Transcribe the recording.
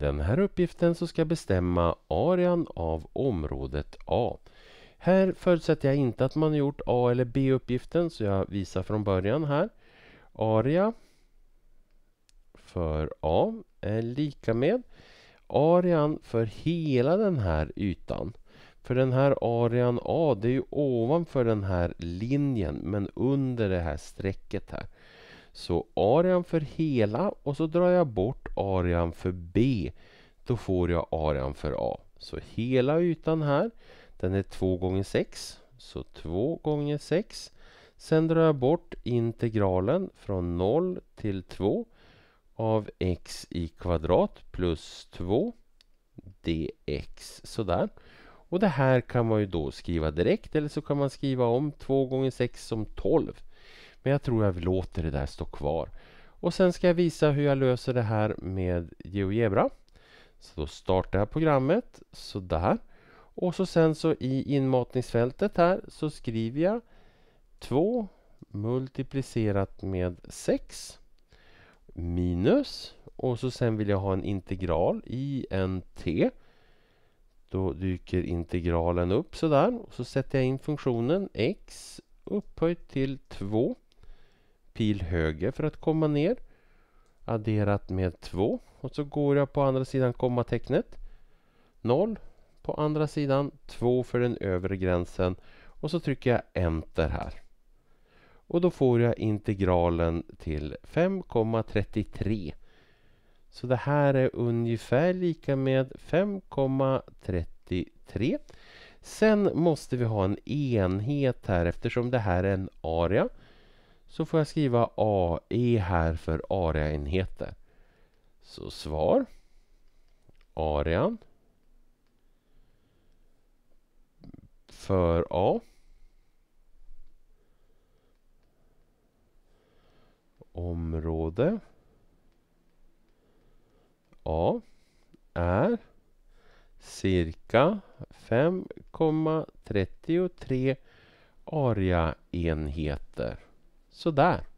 den här uppgiften så ska jag bestämma arean av området A. Här förutsätter jag inte att man gjort A eller B-uppgiften så jag visar från början här. Area för A är lika med arean för hela den här ytan. För den här arean A, det är ju ovanför den här linjen men under det här strecket här. Så arean för hela och så drar jag bort arean för B. Då får jag arean för A. Så hela ytan här, den är 2 gånger 6. Så 2 gånger 6. Sen drar jag bort integralen från 0 till 2 av x i kvadrat plus 2 dx. Sådär. Och det här kan man ju då skriva direkt eller så kan man skriva om 2 gånger 6 som 12. Men jag tror jag låter det där stå kvar. Och sen ska jag visa hur jag löser det här med GeoGebra. Så då startar jag programmet Så där. Och så sen så i inmatningsfältet här så skriver jag 2 multiplicerat med 6 minus och så sen vill jag ha en integral i en t. Då dyker integralen upp sådär och så sätter jag in funktionen x upphöjt till 2 pil höger för att komma ner. Adderat med 2 och så går jag på andra sidan kommatecknet. 0 på andra sidan, 2 för den övre gränsen och så trycker jag enter här. Och då får jag integralen till 5,33. Så det här är ungefär lika med 5,33. Sen måste vi ha en enhet här eftersom det här är en area så får jag skriva AE här för areaenheter. Så svar arean för A område A är cirka 5,33 areaenheter. So that